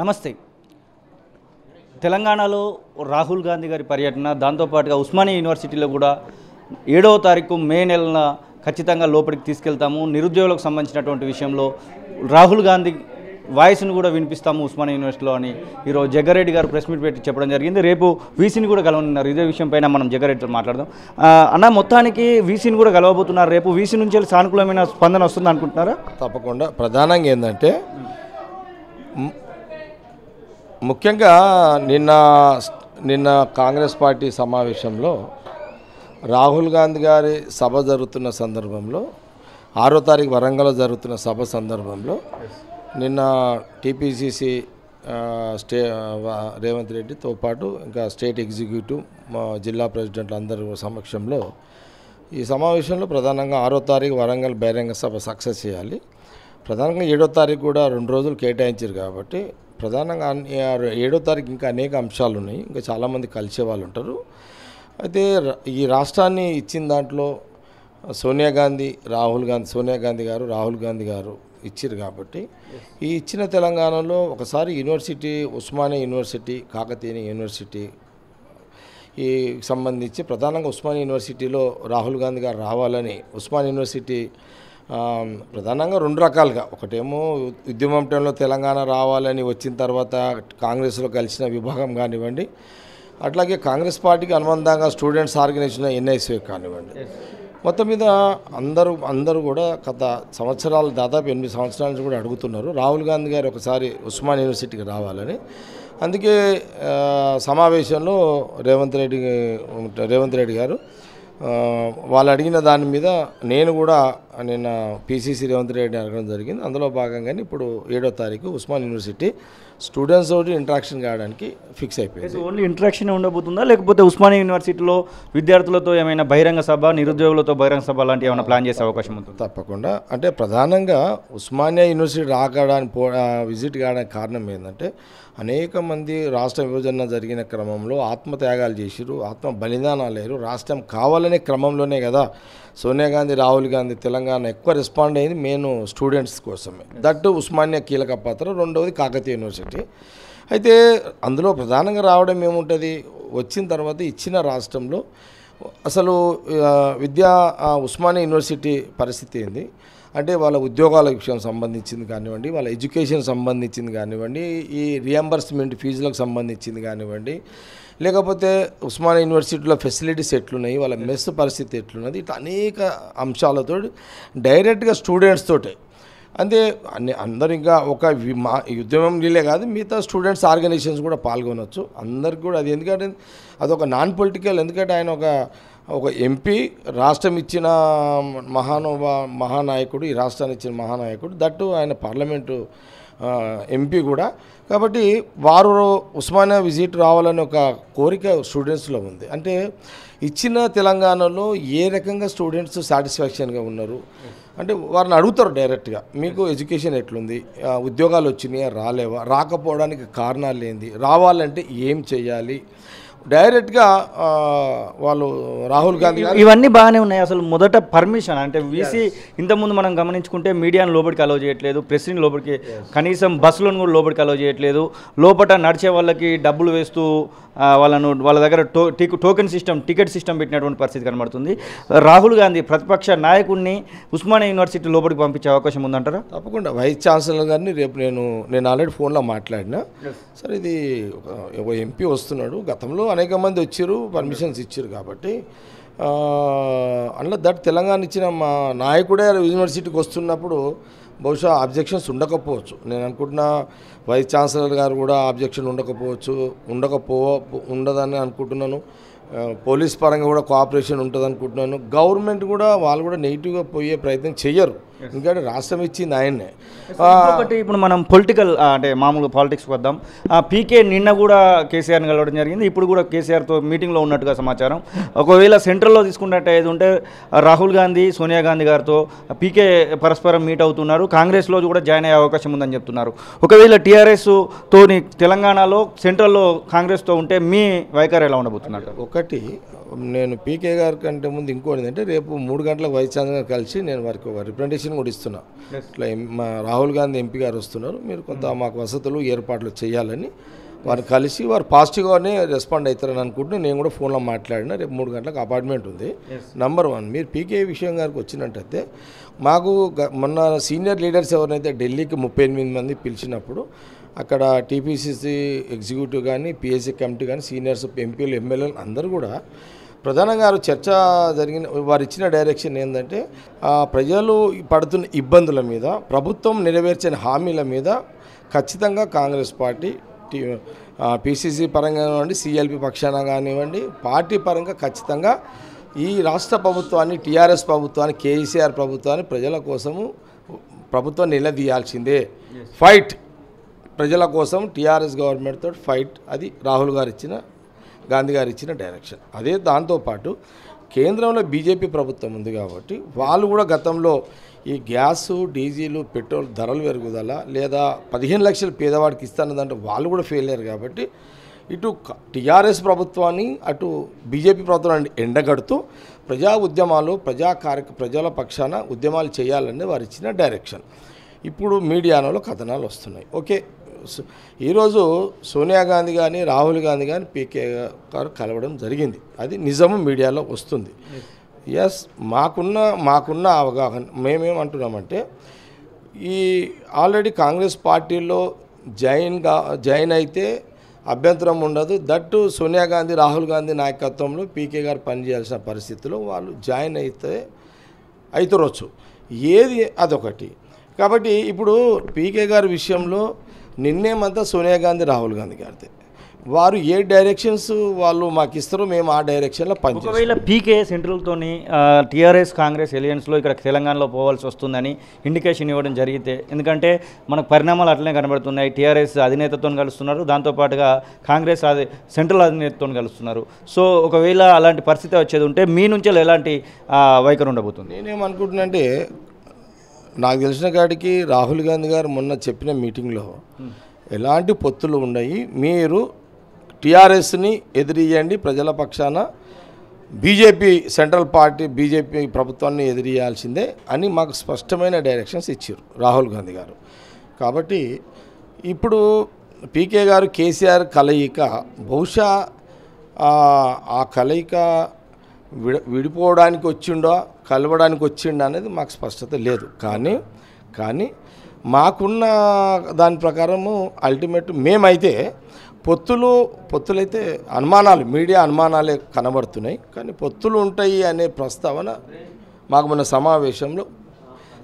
నమస్తే తెలంగాణలో రాహుల్ గాంధీ గారి పర్యటన దాంతోపాటుగా ఉస్మానియా యూనివర్సిటీలో కూడా ఏడవ తారీఖు మే నెలన ఖచ్చితంగా లోపలికి తీసుకెళ్తాము నిరుద్యోగులకు సంబంధించినటువంటి విషయంలో రాహుల్ గాంధీ వాయిస్ను కూడా వినిపిస్తాము ఉస్మానియా యూనివర్సిటీలో అని ఈరోజు జగ్గారెడ్డి గారు ప్రెస్ మీట్ పెట్టి చెప్పడం జరిగింది రేపు వీసీని కూడా కలవనున్నారు ఇదే విషయంపైన మనం జగ్గారెడ్డితో మాట్లాడదాం అన్న మొత్తానికి వీసీని కూడా కలవబోతున్నారు రేపు వీసీ నుంచి సానుకూలమైన స్పందన వస్తుంది అనుకుంటున్నారా తప్పకుండా ప్రధానంగా ఏంటంటే ముఖ్యంగా నిన్న నిన్న కాంగ్రెస్ పార్టీ సమావేశంలో రాహుల్ గాంధీ గారి సభ జరుగుతున్న సందర్భంలో ఆరో తారీఖు వరంగల్లో జరుగుతున్న సభ సందర్భంలో నిన్న టీపీసీసీ స్టే రేవంత్ రెడ్డితో పాటు ఇంకా స్టేట్ ఎగ్జిక్యూటివ్ మా జిల్లా ప్రెసిడెంట్లు అందరి సమక్షంలో ఈ సమావేశంలో ప్రధానంగా ఆరో తారీఖు వరంగల్ బహిరంగ సభ సక్సెస్ చేయాలి ప్రధానంగా ఏడో తారీఖు కూడా రెండు రోజులు కేటాయించారు కాబట్టి ప్రధానంగా ఏడో తారీఖు ఇంకా అనేక అంశాలు ఉన్నాయి ఇంకా చాలామంది కలిసే వాళ్ళు ఉంటారు అయితే ఈ రాష్ట్రాన్ని ఇచ్చిన దాంట్లో సోనియా గాంధీ రాహుల్ గాంధీ సోనియా గాంధీ గారు రాహుల్ గాంధీ గారు ఇచ్చారు కాబట్టి ఈ ఇచ్చిన తెలంగాణలో ఒకసారి university Osmania university Kakatiya university ఈ సంబంధించి ప్రధానంగా ఉస్మానియా యూనివర్సిటీలో రాహుల్ గాంధీ గారు రావాలని ఉస్మాన్ యూనివర్సిటీ ప్రధానంగా రెండు రకాలుగా ఒకటేమో ఉద్యమం టైంలో తెలంగాణ రావాలని వచ్చిన తర్వాత కాంగ్రెస్లో కలిసిన విభాగం కానివ్వండి అట్లాగే కాంగ్రెస్ పార్టీకి అనుబంధంగా స్టూడెంట్స్ ఆర్గనైజేషన్ ఎన్ఐసీ కానివ్వండి మొత్తం మీద అందరూ అందరూ కూడా గత సంవత్సరాలు దాదాపు ఎనిమిది సంవత్సరాల నుంచి కూడా అడుగుతున్నారు రాహుల్ గాంధీ గారు ఒకసారి ఉస్మాన్ యూనివర్సిటీకి రావాలని అందుకే సమావేశంలో రేవంత్ రెడ్డి రేవంత్ రెడ్డి గారు వాళ్ళు అడిగిన దాని మీద నేను కూడా నిన్న పీసీసీ రేవంత్ రెడ్డి అడగడం జరిగింది అందులో భాగంగానే ఇప్పుడు ఏడో తారీఖు ఉస్మాన్ యూనివర్సిటీ స్టూడెంట్స్ తోటి ఇంటరాక్షన్ కావడానికి ఫిక్స్ అయిపోయింది ఓన్లీ ఇంట్రాక్షన్ ఉండబోతుందా లేకపోతే ఉస్మానియా యూనివర్సిటీలో విద్యార్థులతో ఏమైనా బహిరంగ సభ నిరుద్యోగులతో బహిరంగ సభ లాంటివి ఏమైనా ప్లాన్ చేసే అవకాశం ఉంటుంది తప్పకుండా అంటే ప్రధానంగా ఉస్మానియా యూనివర్సిటీ రాకడానికి విజిట్ కావడానికి కారణం ఏంటంటే అనేక మంది రాష్ట్ర విభజన జరిగిన క్రమంలో ఆత్మత్యాగాలు చేసిరు ఆత్మ బలిదానాలు లేరు రాష్ట్రం కావాలనే క్రమంలోనే కదా సోనియా గాంధీ రాహుల్ గాంధీ తెలంగాణ ఎక్కువ రెస్పాండ్ అయింది మెయిన్ స్టూడెంట్స్ కోసమే దట్టు ఉస్మానియా కీలక పాత్ర రెండవది కాకతీయ యూనివర్సిటీ అయితే అందులో ప్రధానంగా రావడం ఏముంటుంది వచ్చిన తర్వాత ఇచ్చిన రాష్ట్రంలో అసలు విద్యా ఉస్మానియా యూనివర్సిటీ పరిస్థితి ఏంది అంటే వాళ్ళ ఉద్యోగాల విషయం సంబంధించింది కానివ్వండి వాళ్ళ ఎడ్యుకేషన్ సంబంధించింది కానివ్వండి ఈ రియంబర్స్మెంట్ ఫీజులకు సంబంధించింది కానివ్వండి లేకపోతే ఉస్మానియా యూనివర్సిటీలో ఫెసిలిటీస్ ఎట్లున్నాయి వాళ్ళ మెస్ పరిస్థితి ఎట్లున్నది ఇట్లా అనేక అంశాలతో డైరెక్ట్గా స్టూడెంట్స్ తోటే అంతే అందరు ఇంకా ఒక మా ఉద్యమం లీలే కాదు మిగతా స్టూడెంట్స్ ఆర్గనైజేషన్స్ కూడా పాల్గొనవచ్చు అందరికి కూడా అది ఎందుకంటే అదొక నాన్ పొలిటికల్ ఎందుకంటే ఆయన ఒక ఒక ఎంపీ రాష్ట్రం ఇచ్చిన మహానుభా మహానాయకుడు ఈ రాష్ట్రాన్ని ఇచ్చిన మహానాయకుడు దట్టు ఆయన పార్లమెంటు ఎంపీ కూడా కాబట్టి వారు ఉస్మానియా విజిట్ రావాలని ఒక కోరిక స్టూడెంట్స్లో ఉంది అంటే ఇచ్చిన తెలంగాణలో ఏ రకంగా స్టూడెంట్స్ సాటిస్ఫాక్షన్గా ఉన్నారు అంటే వారిని అడుగుతారు డైరెక్ట్గా మీకు ఎడ్యుకేషన్ ఎట్లుంది ఉద్యోగాలు వచ్చినాయా రాలేవా రాకపోవడానికి కారణాలు ఏంది రావాలంటే ఏం చేయాలి డైరెక్ట్గా వాళ్ళు రాహుల్ గాంధీ ఇవన్నీ బాగానే ఉన్నాయి అసలు మొదట పర్మిషన్ అంటే వీసీ ఇంతకుముందు మనం గమనించుకుంటే మీడియాను లోపలికి అలో చేయట్లేదు ప్రెసిడెంట్ లోపలికి కనీసం బస్సులను కూడా లోపలికి అలవ్ చేయట్లేదు లోపల నడిచే వాళ్ళకి డబ్బులు వేస్తూ వాళ్ళను వాళ్ళ దగ్గర టో టోకెన్ సిస్టమ్ టికెట్ సిస్టమ్ పెట్టినటువంటి పరిస్థితి కనబడుతుంది రాహుల్ గాంధీ ప్రతిపక్ష నాయకుడిని ఉస్మానియా యూనివర్సిటీ లోపలికి పంపించే అవకాశం ఉందంటారా తప్పకుండా వైస్ ఛాన్సలర్ గారిని రేపు నేను నేను ఆల్రెడీ ఫోన్లో మాట్లాడినా సరే ఇది ఒక ఎంపీ వస్తున్నాడు గతంలో అనేక మంది వచ్చారు పర్మిషన్స్ ఇచ్చారు కాబట్టి అందులో దట్ తెలంగాణ ఇచ్చిన మా నాయకుడే యూనివర్సిటీకి వస్తున్నప్పుడు బహుశా అబ్జెక్షన్స్ ఉండకపోవచ్చు నేను అనుకుంటున్నా వైస్ ఛాన్సలర్ గారు కూడా అబ్జెక్షన్ ఉండకపోవచ్చు ఉండకపో ఉండదని అనుకుంటున్నాను పోలీస్ పరంగా కూడా కోఆపరేషన్ ఉంటుంది అనుకుంటున్నాను గవర్నమెంట్ కూడా వాళ్ళు కూడా నెగిటివ్గా పోయే ప్రయత్నం చేయరు ఎందుకంటే రాష్ట్రం ఇచ్చింది ఆయన్నే ఒకటి ఇప్పుడు మనం పొలిటికల్ అంటే మామూలుగా పాలిటిక్స్ వద్దాం పీకే నిన్న కూడా కేసీఆర్ని కలవడం జరిగింది ఇప్పుడు కూడా కేసీఆర్తో మీటింగ్లో ఉన్నట్టుగా సమాచారం ఒకవేళ సెంట్రల్లో తీసుకున్నట్టు ఏది ఉంటే రాహుల్ గాంధీ సోనియా గాంధీ గారితో పీకే పరస్పరం మీట్ అవుతున్నారు కాంగ్రెస్లో కూడా జాయిన్ అయ్యే అవకాశం ఉందని చెప్తున్నారు ఒకవేళ టీఆర్ఎస్ తోని తెలంగాణలో సెంట్రల్లో కాంగ్రెస్తో ఉంటే మీ వైఖరి ఎలా ఉండబోతున్నారు ఒకటి నేను పీకే గారి కంటే ముందు ఇంకోటి అంటే రేపు మూడు గంటలకు వైస్ ఛాన్సలర్ కలిసి నేను వారికి రిప్రజెంటేషన్ ఇన్విటేషన్ కూడా ఇస్తున్నా ఇట్లా మా రాహుల్ గాంధీ ఎంపీ గారు వస్తున్నారు మీరు కొంత hmm. మాకు వసతులు ఏర్పాట్లు చేయాలని వారు కలిసి వారు పాజిటివ్గానే రెస్పాండ్ అవుతారని అనుకుంటున్నా నేను కూడా ఫోన్లో మాట్లాడిన రేపు మూడు గంటలకు అపార్ట్మెంట్ ఉంది నంబర్ వన్ మీరు పీకే విషయం గారికి వచ్చినట్టయితే మాకు మొన్న సీనియర్ లీడర్స్ ఎవరైతే ఢిల్లీకి ముప్పై ఎనిమిది మంది పిలిచినప్పుడు అక్కడ టీపీసీసీ ఎగ్జిక్యూటివ్ కానీ పిఎస్సీ కమిటీ కానీ సీనియర్స్ ఎంపీలు ఎమ్మెల్యేలు అందరూ కూడా ప్రధానంగా వారు చర్చ జరిగిన వారు ఇచ్చిన డైరెక్షన్ ఏంటంటే ప్రజలు పడుతున్న ఇబ్బందుల మీద ప్రభుత్వం నెరవేర్చిన హామీల మీద ఖచ్చితంగా కాంగ్రెస్ పార్టీ పిసిసి పరంగా కానివ్వండి సిఎల్పి పక్షాన కానివ్వండి పార్టీ పరంగా ఖచ్చితంగా ఈ రాష్ట్ర ప్రభుత్వాన్ని టీఆర్ఎస్ ప్రభుత్వాన్ని కేసీఆర్ ప్రభుత్వాన్ని ప్రజల కోసము ప్రభుత్వం నిలదీయాల్సిందే ఫైట్ ప్రజల కోసం టీఆర్ఎస్ గవర్నమెంట్ తోటి ఫైట్ అది రాహుల్ గారు ఇచ్చిన గాంధీ గారు ఇచ్చిన డైరెక్షన్ అదే దాంతోపాటు కేంద్రంలో బీజేపీ ప్రభుత్వం ఉంది కాబట్టి వాళ్ళు కూడా గతంలో ఈ గ్యాసు డీజిలు పెట్రోల్ ధరలు పెరుగుదల లేదా పదిహేను లక్షలు పేదవాడికి ఇస్తానదంటే వాళ్ళు కూడా ఫెయిల్ అయ్యారు కాబట్టి ఇటు టీఆర్ఎస్ ప్రభుత్వాన్ని అటు బీజేపీ ప్రభుత్వాన్ని ఎండగడుతూ ప్రజా ఉద్యమాలు ప్రజా కార్యక్ర ప్రజల పక్షాన ఉద్యమాలు చేయాలని వారు ఇచ్చిన డైరెక్షన్ ఇప్పుడు మీడియాలో కథనాలు వస్తున్నాయి ఓకే ఈరోజు సోనియా గాంధీ కానీ రాహుల్ గాంధీ కానీ పీకే గారు కలవడం జరిగింది అది నిజం మీడియాలో వస్తుంది ఎస్ మాకున్న మాకున్న అవగాహన మేమేమంటున్నామంటే ఈ ఆల్రెడీ కాంగ్రెస్ పార్టీలో జాయిన్ జాయిన్ అయితే అభ్యంతరం ఉండదు దట్టు సోనియా గాంధీ రాహుల్ గాంధీ నాయకత్వంలో పీకే గారు పనిచేయాల్సిన పరిస్థితిలో వాళ్ళు జాయిన్ అయితే అవుతురొచ్చు ఏది అదొకటి కాబట్టి ఇప్పుడు పీకే గారి విషయంలో నిన్నేమంతా సోనియా గాంధీ రాహుల్ గాంధీ గారిదే వారు ఏ డైరెక్షన్స్ వాళ్ళు మాకు ఇస్తారో మేము ఆ డైరెక్షన్లో పని ఒకవేళ పీకే సెంట్రల్తోని టీఆర్ఎస్ కాంగ్రెస్ ఎలియన్స్లో ఇక్కడ తెలంగాణలో పోవాల్సి వస్తుందని ఇండికేషన్ ఇవ్వడం జరిగితే ఎందుకంటే మనకు పరిణామాలు అట్లనే కనబడుతున్నాయి టీఆర్ఎస్ అధినేతతో కలుస్తున్నారు దాంతోపాటుగా కాంగ్రెస్ అది సెంట్రల్ అధినేతతో కలుస్తున్నారు సో ఒకవేళ అలాంటి పరిస్థితి వచ్చేది ఉంటే మీ నుంచి ఎలాంటి వైఖరి ఉండబోతుంది నేనేమనుకుంటున్నా అంటే నాకు తెలిసిన కాడికి రాహుల్ గాంధీ గారు మొన్న చెప్పిన మీటింగ్లో ఎలాంటి పొత్తులు ఉన్నాయి మీరు టీఆర్ఎస్ని ఎదిరియండి ప్రజల పక్షాన బీజేపీ సెంట్రల్ పార్టీ బీజేపీ ప్రభుత్వాన్ని ఎదిరియాల్సిందే అని మాకు స్పష్టమైన డైరెక్షన్స్ ఇచ్చారు రాహుల్ గాంధీ గారు కాబట్టి ఇప్పుడు పీకే గారు కేసీఆర్ కలయిక బహుశా ఆ కలయిక విడ విడిపోవడానికి వచ్చిండో కలవడానికి వచ్చిండో అనేది మాకు స్పష్టత లేదు కానీ కానీ మాకున్న దాని ప్రకారము అల్టిమేట్ మేమైతే పొత్తులు పొత్తులైతే అనుమానాలు మీడియా అనుమానాలే కనబడుతున్నాయి కానీ పొత్తులు ఉంటాయి అనే ప్రస్తావన మాకు మన సమావేశంలో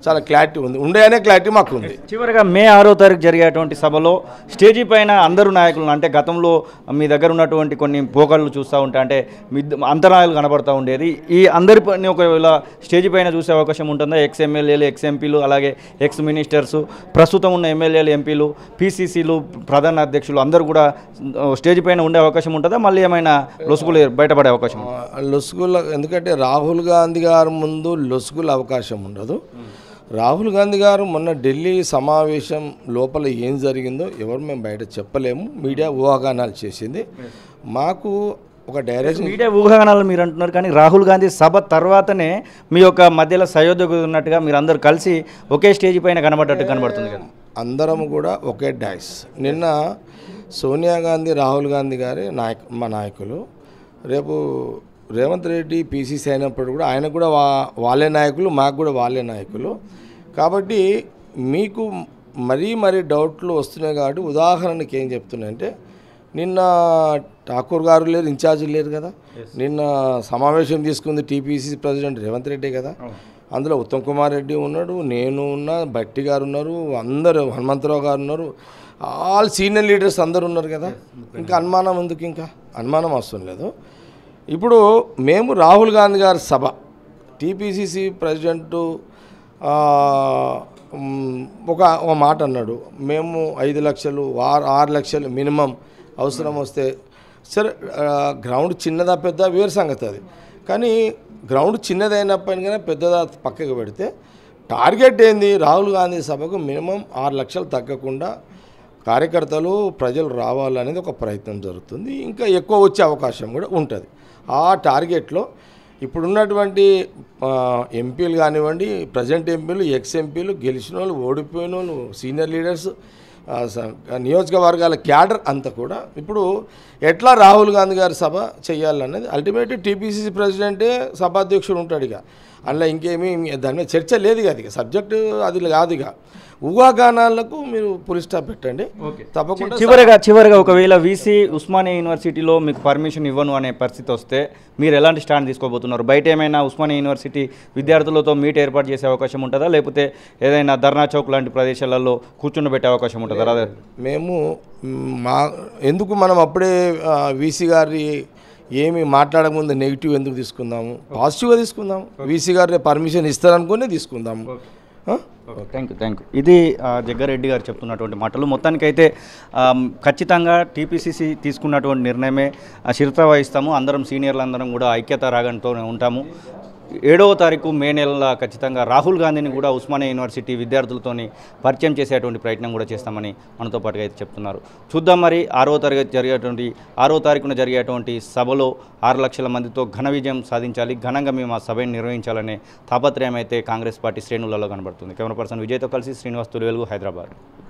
చాలా క్లారిటీ ఉంది ఉండేనే క్లారిటీ మాకు ఉంది చివరిగా మే ఆరో తారీఖు జరిగేటువంటి సభలో స్టేజీ పైన అందరు నాయకులను అంటే గతంలో మీ దగ్గర ఉన్నటువంటి కొన్ని పోకళ్ళు చూస్తూ ఉంటా అంటే మీ అంతరాయాలు కనబడుతూ ఉండేది ఈ అందరి పని ఒకవేళ స్టేజీ పైన చూసే అవకాశం ఉంటుందా ఎక్స్ ఎమ్మెల్యేలు ఎక్స్ ఎంపీలు అలాగే ఎక్స్ మినిస్టర్స్ ప్రస్తుతం ఉన్న ఎమ్మెల్యేలు ఎంపీలు పీసీసీలు ప్రధాన అధ్యక్షులు అందరూ కూడా స్టేజ్ పైన ఉండే అవకాశం ఉంటుందా మళ్ళీ ఏమైనా లొసుగులు బయటపడే అవకాశం లొసుగుల ఎందుకంటే రాహుల్ గాంధీ గారి ముందు లొసుగుల అవకాశం ఉండదు రాహుల్ గాంధీ గారు మొన్న ఢిల్లీ సమావేశం లోపల ఏం జరిగిందో ఎవరు మేము బయట చెప్పలేము మీడియా ఊహాగానాలు చేసింది మాకు ఒక డైరెక్షన్ మీడియా ఊహాగానాలు మీరు అంటున్నారు కానీ రాహుల్ గాంధీ సభ తర్వాతనే మీ యొక్క మధ్యలో సయోధ్య ఉన్నట్టుగా మీరు అందరు కలిసి ఒకే స్టేజ్ పైన కనబడ్డట్టు కనబడుతుంది కదా అందరం కూడా ఒకే డాష్ నిన్న సోనియా గాంధీ రాహుల్ గాంధీ గారి నాయక మా నాయకులు రేపు రేవంత్ రెడ్డి పీసీసీ అయినప్పుడు కూడా ఆయన కూడా వా వాళ్ళే నాయకులు మాకు కూడా వాళ్ళే నాయకులు కాబట్టి మీకు మరీ మరీ డౌట్లు వస్తున్నాయి కాబట్టి ఉదాహరణకి ఏం చెప్తున్నాయంటే నిన్న ఠాకూర్ గారు లేరు ఇన్ఛార్జీలు లేరు కదా నిన్న సమావేశం తీసుకుంది టీపీసీ ప్రెసిడెంట్ రేవంత్ రెడ్డి కదా అందులో ఉత్తమ్ కుమార్ రెడ్డి ఉన్నాడు నేను ఉన్నా భట్టి గారు ఉన్నారు అందరు హనుమంతరావు గారు ఉన్నారు ఆల్ సీనియర్ లీడర్స్ అందరు ఉన్నారు కదా ఇంకా అనుమానం ఎందుకు ఇంకా అనుమానం అవసరం లేదు ఇప్పుడు మేము రాహుల్ గాంధీ గారి సభ టీపీసీసీ ప్రెసిడెంటు ఒక ఒక మాట అన్నాడు మేము ఐదు లక్షలు ఆరు ఆరు లక్షలు మినిమం అవసరం వస్తే సరే గ్రౌండ్ చిన్నదా పెద్ద వేరు సంగతి అది కానీ గ్రౌండ్ చిన్నదైనప్పటికైనా పెద్దదా పక్కకు పెడితే టార్గెట్ ఏంది రాహుల్ గాంధీ సభకు మినిమం ఆరు లక్షలు తగ్గకుండా కార్యకర్తలు ప్రజలు రావాలనేది ఒక ప్రయత్నం జరుగుతుంది ఇంకా ఎక్కువ వచ్చే అవకాశం కూడా ఉంటుంది ఆ టార్గెట్లో ఇప్పుడున్నటువంటి ఎంపీలు కానివ్వండి ప్రజెంట్ ఎంపీలు ఎక్స్ ఎంపీలు గెలిచిన వాళ్ళు ఓడిపోయిన వాళ్ళు సీనియర్ లీడర్స్ నియోజకవర్గాల క్యాడర్ అంతా కూడా ఇప్పుడు ఎట్లా రాహుల్ గాంధీ గారి సభ చేయాలన్నది అల్టిమేట్ టీపీసీసీ ప్రెసిడెంటే సభాధ్యక్షుడు ఉంటాడు ఇక అందులో ఇంకేమీ దాని మీద చర్చ లేదు ఇక అది సబ్జెక్టు అది కాదు ఇక ఊహాగానాలకు మీరు పోలీస్ స్టాప్ పెట్టండి తప్పకుండా చివరిగా చివరిగా ఒకవేళ వీసీ ఉస్మానియా యూనివర్సిటీలో మీకు పర్మిషన్ ఇవ్వను అనే పరిస్థితి వస్తే మీరు ఎలాంటి స్టాండ్ తీసుకోబోతున్నారు బయట ఏమైనా ఉస్మానియా యూనివర్సిటీ విద్యార్థులతో మీట్ ఏర్పాటు చేసే అవకాశం ఉంటుందా లేకపోతే ఏదైనా ధర్నా చౌక్ లాంటి ప్రదేశాలలో కూర్చుండబెట్టే అవకాశం ఉంటుందా మేము మా ఎందుకు మనం అప్పుడే వీసీ గారి ఏమి మాట్లాడకముందు నెగిటివ్ ఎందుకు తీసుకుందాము పాజిటివ్గా తీసుకుందాము వీసీ గారు పర్మిషన్ ఇస్తారనుకునే తీసుకుందాము థ్యాంక్ యూ థ్యాంక్ యూ ఇది జగ్గారెడ్డి గారు చెప్తున్నటువంటి మాటలు మొత్తానికైతే ఖచ్చితంగా టీపీసీసీ తీసుకున్నటువంటి నిర్ణయమే శిరత వహిస్తాము అందరం సీనియర్లు అందరం కూడా ఐక్యత రాగంతో ఉంటాము ఏడవ తారీఖు మే నెలలో ఖచ్చితంగా రాహుల్ గాంధీని కూడా ఉస్మానియా యూనివర్సిటీ విద్యార్థులతో పరిచయం చేసేటువంటి ప్రయత్నం కూడా చేస్తామని మనతో పాటుగా అయితే చెప్తున్నారు చూద్దాం మరి ఆరో తరగతి జరిగేటువంటి ఆరో తారీఖున జరిగేటువంటి సభలో ఆరు లక్షల మందితో ఘన విజయం సాధించాలి ఘనంగా మేము ఆ సభను నిర్వహించాలనే తాపత్రయం అయితే కాంగ్రెస్ పార్టీ శ్రేణులలో కనబడుతుంది కెమెరా పర్సన్ విజయ్తో కలిసి శ్రీనివాస్ తొలివెలుగు హైదరాబాద్